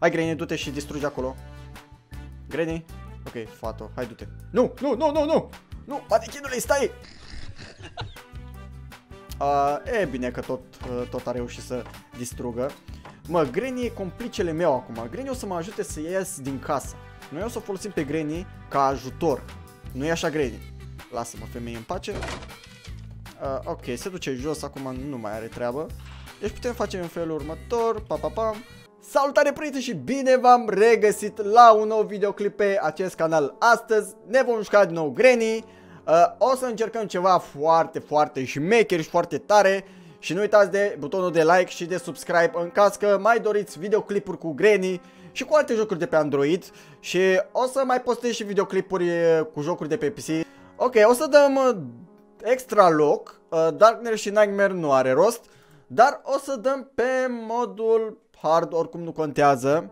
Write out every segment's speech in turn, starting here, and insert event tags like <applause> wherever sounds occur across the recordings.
Hai, Granny, du-te și distrugi acolo. Granny? Ok, fată, Hai, du-te. Nu, nu, nu, nu, nu! Nu, manechinule, stai! Uh, e bine că tot, uh, tot a reușit să distrugă. Mă, Granny e complicele meu acum. Granny o să mă ajute să ies din casă. Noi o să folosim pe Granny ca ajutor. nu e așa, Granny? Lasă-mă, femeie, în pace. Uh, ok, se duce jos, acum nu mai are treabă. Deci putem face în felul următor, pa, pa, pam. Salutare prieteni și bine v-am regăsit la un nou videoclip pe acest canal Astăzi ne vom juca din nou Granny uh, O să încercăm ceva foarte, foarte șmecher și foarte tare Și nu uitați de butonul de like și de subscribe în caz că mai doriți videoclipuri cu Granny și cu alte jocuri de pe Android Și o să mai postez și videoclipuri uh, cu jocuri de pe PC Ok, o să dăm uh, extra loc uh, Darkner și Nightmare nu are rost dar o să dăm pe modul hard oricum nu contează.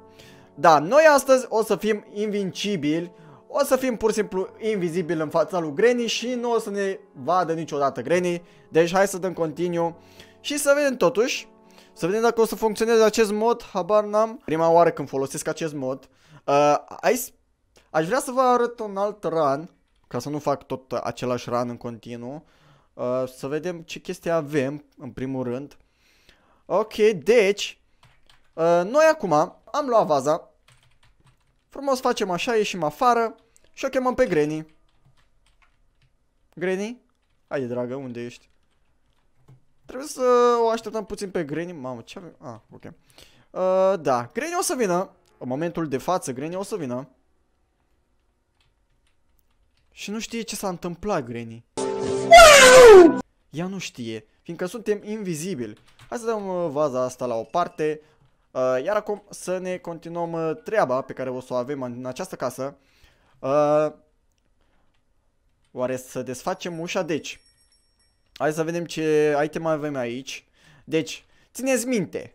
Da, noi astăzi o să fim invincibili, o să fim pur și simplu invizibili în fața lui Granny și nu o să ne vadă niciodată Granny. Deci hai să dăm continuu și să vedem totuși, să vedem dacă o să funcționeze acest mod, habar n-am. Prima oară când folosesc acest mod, uh, ai, aș vrea să vă arăt un alt run, ca să nu fac tot același run în continuu. Uh, să vedem ce chestii avem, în primul rând. Ok, deci, Uh, noi acum am luat vaza. Frumos facem așa, ieșim afară și o chemăm pe Granny. Granny? Haide, dragă, unde ești? Trebuie să o așteptăm puțin pe Granny. Mamă, ce avem? Ah, ok. Uh, da, Granny o să vină. În momentul de față, Granny o să vină. Și nu știe ce s-a întâmplat, Granny. Ea nu știe, fiindcă suntem invizibili. Hai să dăm uh, vaza asta la o parte. Uh, iar acum să ne continuăm uh, treaba pe care o să o avem în această casă. Uh, oare să desfacem ușa? Deci, hai să vedem ce item avem aici. Deci, țineți minte.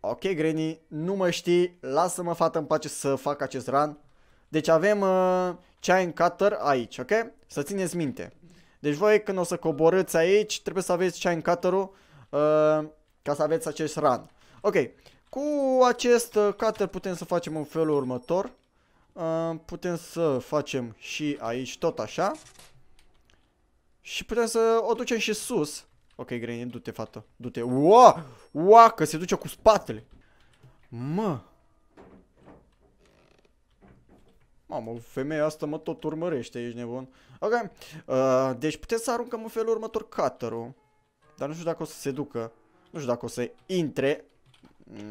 Ok, Granny, nu mă știi, lasă-mă fată în pace să fac acest run. Deci avem uh, chain cutter aici, ok? Să țineți minte. Deci voi când o să coborâți aici, trebuie să aveți chain cutter-ul. Uh, ca să aveți acest run. Ok, cu acest uh, cutter putem să facem în felul următor. Uh, putem să facem și aici tot așa. Și putem să o ducem și sus. Ok, Granny, du-te, fată. Du-te. Ua, ua, că se duce cu spatele. Mă. Mamă, femeia asta mă tot urmărește, ești nebun. Ok, uh, deci putem să aruncăm în felul următor cutter -ul. Dar nu știu dacă o să se ducă. Nu știu dacă o să intre.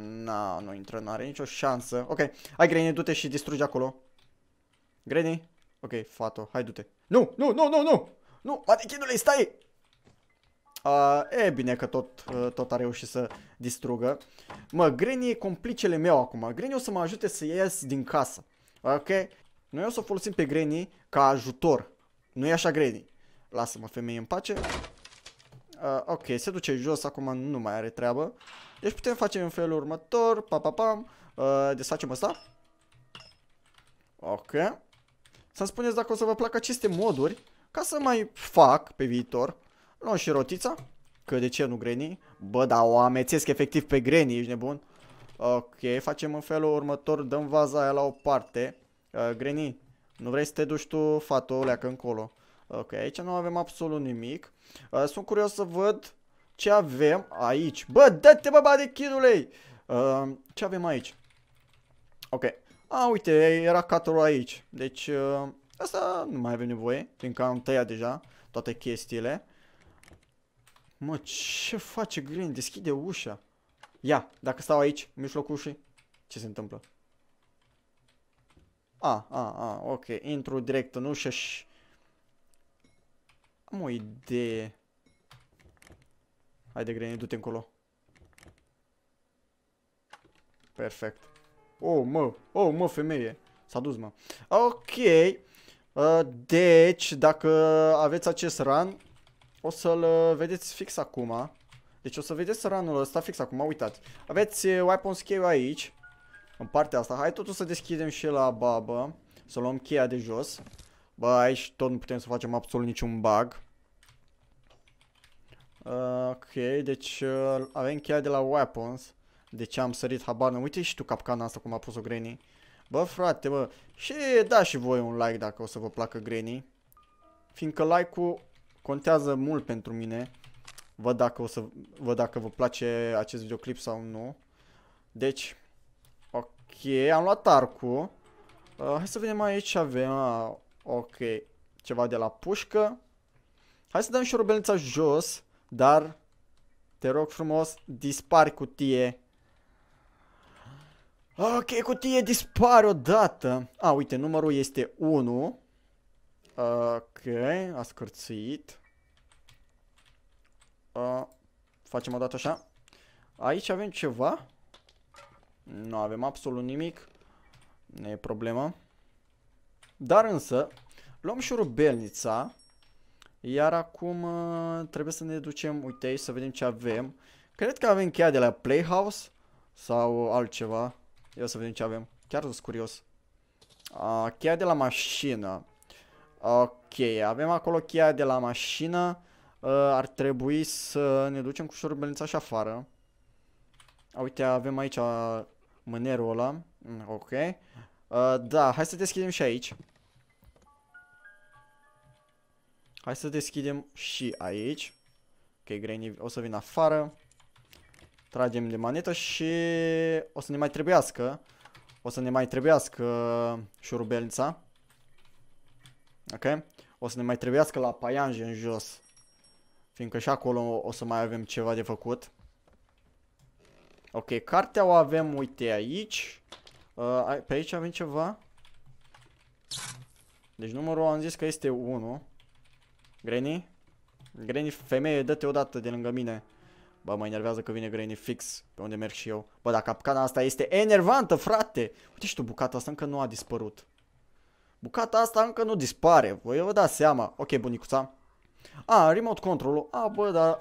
Na, nu intră, nu are nicio șansă. Ok, hai Granny, du-te și distrugi acolo. Granny? Ok, fato, hai du-te. Nu, nu, nu, nu, nu! Nu, manichinule, stai! Uh, e bine că tot, uh, tot a reușit să distrugă. Mă, Granny e complicele meu acum. Granny o să mă ajute să ies din casă. Ok? Noi o să folosim pe Granny ca ajutor. Nu e așa, Granny? Lasă-mă, femeie, în pace. Uh, ok, se duce jos, acum nu mai are treabă. Deci putem face în felul următor, pa, pa, pam. Uh, desfacem asta. Ok. Să-mi spuneți dacă o să vă placă aceste moduri, ca să mai fac pe viitor. Luăm și rotița, că de ce nu greni? Bă, da, o amețesc efectiv pe greni, ești nebun. Ok, facem în felul următor, dăm vaza aia la o parte. Uh, Granny, nu vrei să te duci tu, leacă încolo. Ok, aici nu avem absolut nimic. Uh, sunt curios să văd ce avem aici. Bă, dă-te bă, de chidulei! Uh, ce avem aici? Ok. A, ah, uite, era catorul aici. Deci, uh, asta nu mai avem nevoie, fiindcă am tăiat deja toate chestiile. Mă, ce face Green? Deschide ușa. Ia, dacă stau aici, în mijlocul ușii, ce se întâmplă? A, a, a, ok, intru direct în ușă și am o idee. de Granny, du-te încolo. Perfect. Oh, mă. Oh, mă, femeie. S-a dus, mă. Ok. Uh, deci, dacă aveți acest run, o să-l uh, vedeți fix acum. Deci o să vedeți ranul ăsta fix acum, uitați. Aveți uh, weapon scale aici, în partea asta. Hai totul să deschidem și la babă, să luăm cheia de jos. Bă, aici tot nu putem să facem absolut niciun bug. Uh, ok, deci uh, avem cheia de la Weapons. De deci ce am sărit habar nu? Uite și tu capcana asta cum a pus-o Granny. Bă, frate, bă. Și da și voi un like dacă o să vă placă Granny. Fiindcă like-ul contează mult pentru mine. Văd dacă, o să, văd dacă vă place acest videoclip sau nu. Deci, ok, am luat arcul. Uh, hai să vedem aici ce avem. Uh, Ok, ceva de la pușcă. Hai să dăm șurubelnița jos, dar te rog frumos, dispari cutie. Ok, cutie dispare odată. A, uite, numărul este 1. Ok, a scârțit. Uh, facem o dată așa. Aici avem ceva. Nu avem absolut nimic. Nu e problemă. Dar însă, luăm rubelnița. Iar acum uh, trebuie să ne ducem, uite aici, să vedem ce avem. Cred că avem cheia de la Playhouse sau altceva. Ia să vedem ce avem. Chiar sunt curios. A, cheia de la mașină. Ok, avem acolo cheia de la mașină. A, uh, ar trebui să ne ducem cu șurubelnița și afară. Uite, avem aici mânerul ăla. Mm, ok. Uh, da, hai să deschidem și aici. Hai să deschidem și aici. Ok, Granny o să vin afară. Tragem de manetă și o să ne mai trebuiască. O să ne mai trebuiască șurubelnița. Ok? O să ne mai trebuiască la paianje în jos. Fiindcă și acolo o să mai avem ceva de făcut. Ok, cartea o avem, uite, aici. Uh, pe aici avem ceva? Deci numărul am zis că este 1. Granny? Granny, femeie, dă-te odată de lângă mine. Bă, mă enervează că vine Granny fix pe unde merg și eu. Bă, dar capcana asta este enervantă, frate! Uite și tu, bucata asta încă nu a dispărut. Bucata asta încă nu dispare, voi vă dați seama. Ok, bunicuța. A, remote control-ul. A, bă, dar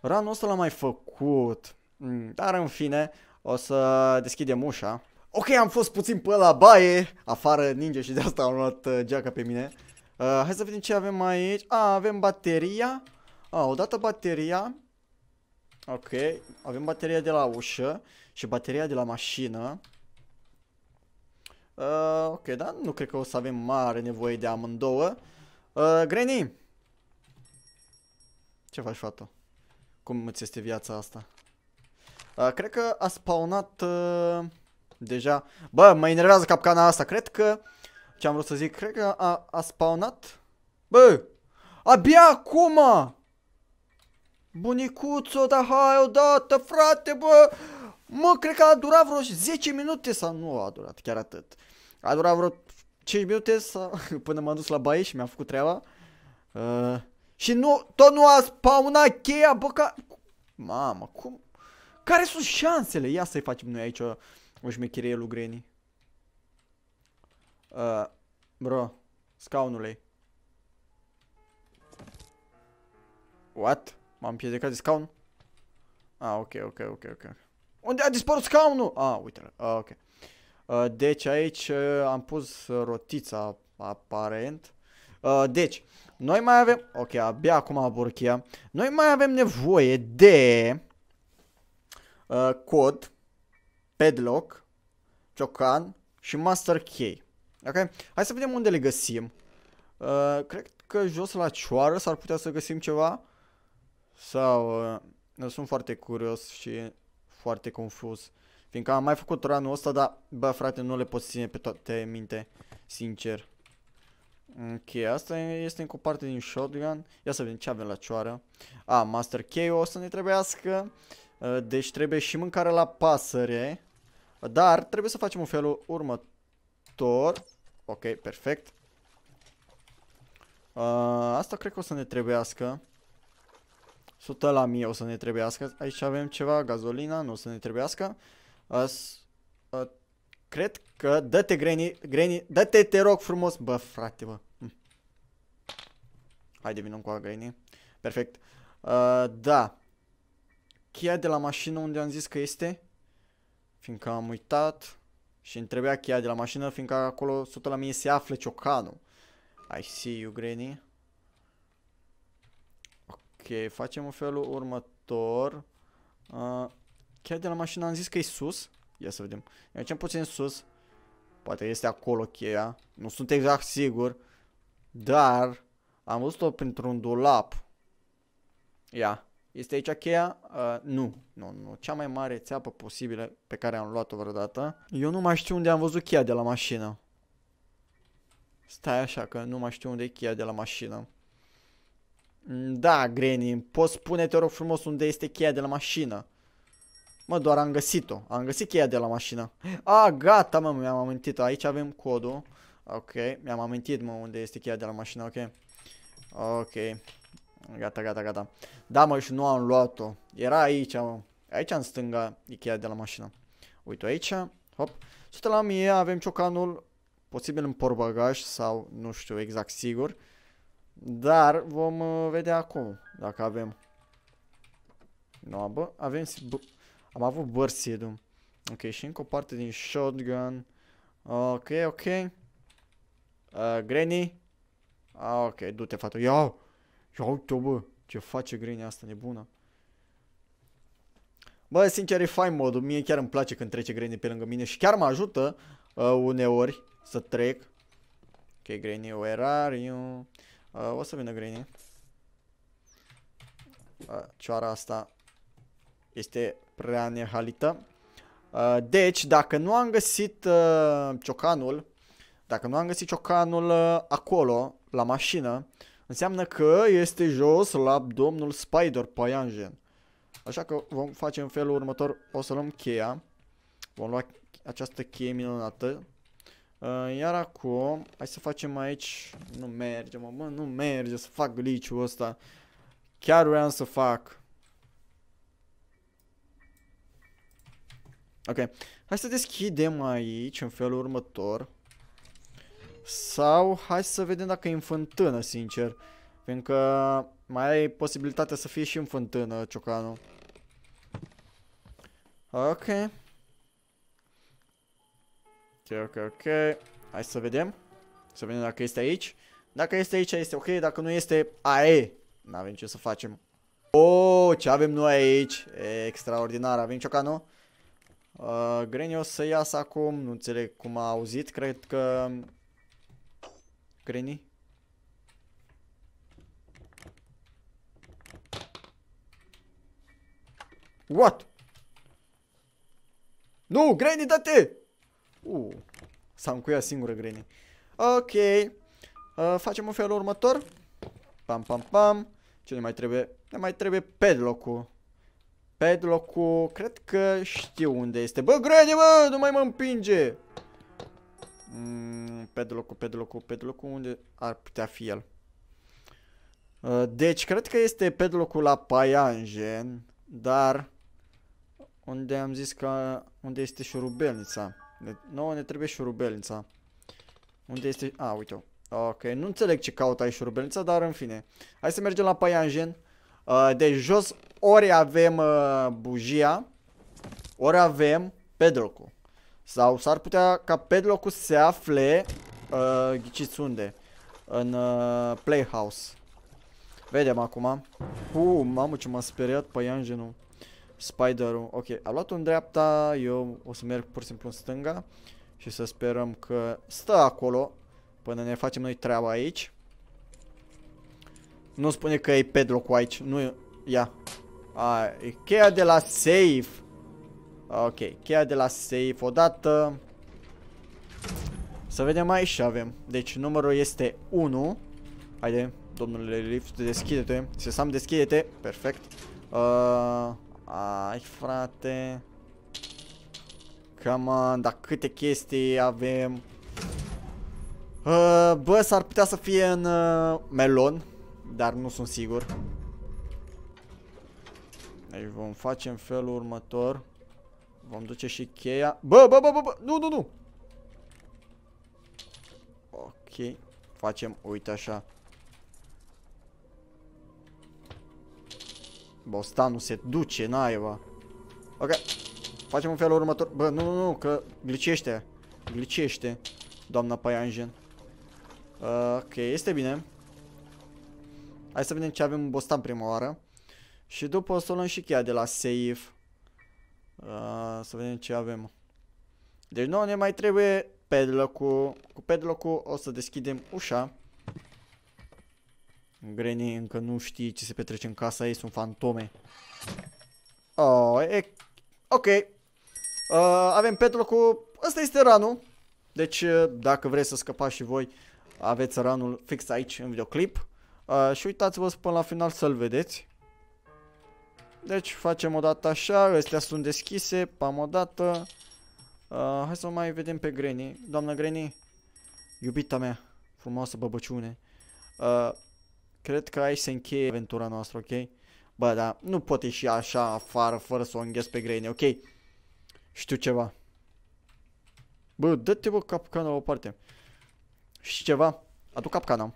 ranul ăsta l-am mai făcut. Mm, dar în fine, o să deschidem ușa. Ok, am fost puțin pe la baie, afară ninja și de asta am luat uh, geaca pe mine. Uh, hai să vedem ce avem aici. A, ah, avem bateria. A, ah, odată bateria. Ok, avem bateria de la ușă și bateria de la mașină. Uh, ok, dar nu cred că o să avem mare nevoie de amândouă. Uh, Granny! Ce faci, fată? Cum îți este viața asta? Uh, cred că a spawnat... Uh deja. Bă, mă enervează capcana asta. Cred că, ce am vrut să zic, cred că a, a spawnat. Bă, abia acum! Bunicuțo, da hai odată, frate, bă! Mă, cred că a durat vreo 10 minute sau nu a durat chiar atât. A durat vreo 5 minute sau, <laughs> până m-am dus la baie și mi-a făcut treaba. Uh, și nu, tot nu a spawnat cheia, bă, ca... Mamă, cum... Care sunt șansele? Ia să-i facem noi aici o șmecherie lui Granny. Uh, bro, ei. What? M-am împiedicat de scaun? Ah, ok, ok, ok, ok. Unde a dispărut scaunul? Ah, uite-l. Ah, ok. Uh, deci aici uh, am pus rotița aparent. Uh, deci, noi mai avem... Ok, abia acum burchia. Noi mai avem nevoie de... Uh, cod Padlock, Ciocan și Master Key. Ok? Hai să vedem unde le găsim. Uh, cred că jos la cioară s-ar putea să găsim ceva. Sau... Uh, sunt foarte curios și foarte confuz. Fiindcă am mai făcut ranul ăsta, dar, bă, frate, nu le poți ține pe toate minte, sincer. Ok, asta este încă o parte din shotgun. Ia să vedem ce avem la cioară. A, ah, Master key. o să ne trebuiască. Uh, deci trebuie și mâncare la pasăre. Dar trebuie să facem un felul următor. Ok, perfect. Uh, asta cred că o să ne trebuiască. 100 la 1000 o să ne trebuiască. Aici avem ceva, gazolina, nu o să ne trebuiască. As, uh, cred că, dă-te Granny, Granny, dă-te, te rog frumos. Bă, frate, bă. Hai hm. Haide, vinăm cu a Granny. Perfect. Uh, da. Cheia de la mașină unde am zis că este? fiindcă am uitat și îmi trebuia cheia de la mașină, fiindcă acolo sută la mine se află ciocanul. I see you, Granny. Ok, facem un felul următor. Uh, cheia de la mașină am zis că e sus. Ia să vedem. Ia ce puțin sus. Poate este acolo cheia. Nu sunt exact sigur. Dar am văzut-o printr-un dulap. Ia. Este aici cheia? Uh, nu, nu, nu. Cea mai mare țeapă posibilă pe care am luat-o vreodată. Eu nu mai știu unde am văzut cheia de la mașină. Stai așa că nu mai știu unde e cheia de la mașină. Da, Granny, poți spune, te rog frumos, unde este cheia de la mașină? Mă, doar am găsit-o. Am găsit cheia de la mașină. A, gata, mă, mi-am amintit. Aici avem codul. Ok, mi-am amintit, mă, unde este cheia de la mașină, ok. Ok. Gata, gata, gata. Da, mă, și nu am luat-o. Era aici, mă. Aici în stânga e cheia de la mașină. Uite aici. Hop. Sute la mie, avem ciocanul posibil în porbagaj sau nu știu exact sigur. Dar vom uh, vedea acum dacă avem. Nu, bă, avem am avut bărsidum. Ok, și încă o parte din shotgun. Ok, ok. Uh, granny. Ah, ok, du-te, fată. Ia! Ia uite-o, bă, ce face grâinea asta nebună. Bă, sincer, e fain modul. Mie chiar îmi place când trece grâine pe lângă mine și chiar mă ajută uh, uneori să trec. Ok, grâine, where are you? Uh, o să vină grâine. Uh, cioara asta este prea nehalită. Uh, deci, dacă nu am găsit uh, ciocanul, dacă nu am găsit ciocanul uh, acolo, la mașină, uh, Înseamnă că este jos la domnul Spider Paianjen. Așa că vom face în felul următor. O să luăm cheia. Vom lua această cheie minunată. Uh, iar acum, hai să facem aici Nu merge, mă, mă, nu merge Să fac glitch-ul ăsta Chiar vreau să fac Ok, hai să deschidem aici În felul următor sau hai să vedem dacă e în fântână, sincer. Fiindcă mai ai posibilitatea să fie și în fântână, ciocanul. Ok. Ok, ok, ok. Hai să vedem. Să vedem dacă este aici. Dacă este aici, este ok. Dacă nu este, ae. N-avem ce să facem. Oh, ce avem noi aici? E extraordinar. Avem ciocanul. Uh, Greni o să iasă acum. Nu înțeleg cum a auzit. Cred că Granny? What? Nu, Granny, dă-te! Uh, s-a încuiat singură Granny. Ok. Uh, facem un felul următor. Pam, pam, pam. Ce ne mai trebuie? Ne mai trebuie pedlocul. Pedlocul, cred că știu unde este. Bă, Granny, mă, nu mai mă împinge! Mm, pe locul, pe locul, pe locul unde ar putea fi el. Uh, deci, cred că este pe locul la Paianjen, dar unde am zis că unde este șurubelnița. Nu, ne trebuie șurubelnița. Unde este... A, uite-o. Ok, nu înțeleg ce caut ai șurubelnița, dar în fine. Hai să mergem la Paianjen. Uh, De deci, jos ori avem uh, bujia, ori avem pedrocul. Sau s-ar putea ca padlock să se afle, uh, ghiciți unde, în uh, playhouse. Vedem acum. Uuu, mamă ce m-a speriat pe Ianjenul. Spider-ul. Ok, a luat-o în dreapta, eu o să merg pur și simplu în stânga. Și să sperăm că stă acolo până ne facem noi treaba aici. Nu spune că e cu aici, nu e... Ia. A, e cheia de la safe. Ok, cheia de la safe odată. Să vedem și avem. Deci numărul este 1. Haide, domnule lift, deschide-te. Se sam deschide-te. Perfect. Uh, ai, frate. Cam da câte chestii avem. Uh, bă, s-ar putea să fie în uh, melon, dar nu sunt sigur. Deci vom face în felul următor. Vom duce și cheia. Bă, bă, bă, bă, bă. Nu, nu, nu. Ok. Facem, uite așa. Bostanul se duce, naiba. Ok. Facem un felul următor. Bă, nu, nu, nu, că glicește. Glicește, doamna Paianjen. Uh, ok, este bine. Hai să vedem ce avem în Bostan prima oară. Și după o să luăm și cheia de la safe. Uh, să vedem ce avem. Deci nu ne mai trebuie pedlocul. Cu pedlocul o să deschidem ușa. Granny încă nu știe ce se petrece în casa ei, sunt fantome. Oh, e... Ok. Uh, avem pedlocul. Asta este ranul. Deci uh, dacă vreți să scăpați și voi, aveți ranul fix aici în videoclip. Uh, și uitați-vă până la final să-l vedeți. Deci facem o dată așa, astea sunt deschise, pam o dată. Uh, hai să mai vedem pe Granny. Doamna Granny, iubita mea, frumoasă băbăciune. Uh, cred că aici se încheie aventura noastră, ok? Bă, da, nu pot ieși așa afară fără să o înghesc pe Granny, ok? Știu ceva. Bă, dă-te bă capcana la o parte. Și ceva? Aduc capcana.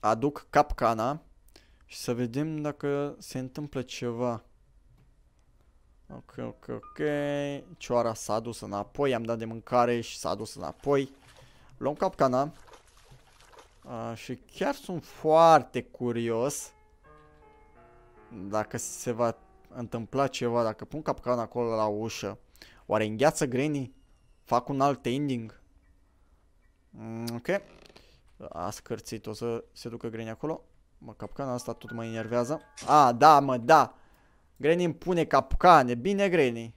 Aduc capcana și să vedem dacă se întâmplă ceva. Ok, ok, ok. Cioara s-a dus înapoi, am dat de mâncare și s-a dus înapoi. Luăm capcana. A, și chiar sunt foarte curios dacă se va întâmpla ceva, dacă pun capcana acolo la ușă. Oare îngheață Granny? Fac un alt ending? Mm, ok. A scârțit, o să se ducă Granny acolo. Mă, capcana asta tot mă enervează. A, da, mă, da. Granny îmi pune capcane. Bine, Granny.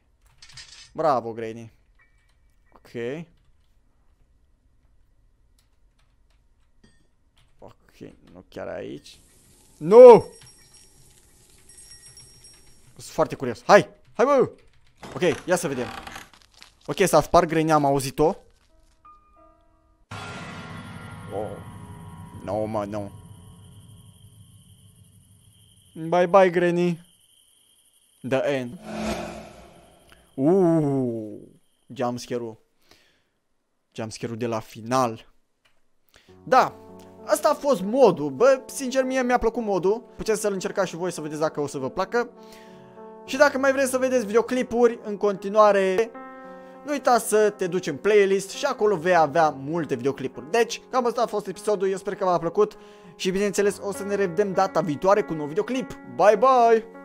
Bravo, Granny. Ok. Ok, nu chiar aici. Nu! No! Sunt foarte curios. Hai! Hai, bă! Ok, ia să vedem. Ok, s-a spart grânia, am auzit-o. Oh. No, mă, nu. No. Bye bye, Granny. The end. Uuu, jumpscare-ul. Jumpscare-ul de la final. Da, Asta a fost modul, bă, sincer mie mi-a plăcut modul, puteți să-l încercați și voi să vedeți dacă o să vă placă. Și dacă mai vreți să vedeți videoclipuri în continuare, nu uita să te duci în playlist și acolo vei avea multe videoclipuri. Deci, cam asta a fost episodul, eu sper că v-a plăcut și bineînțeles o să ne revedem data viitoare cu un nou videoclip. Bye, bye!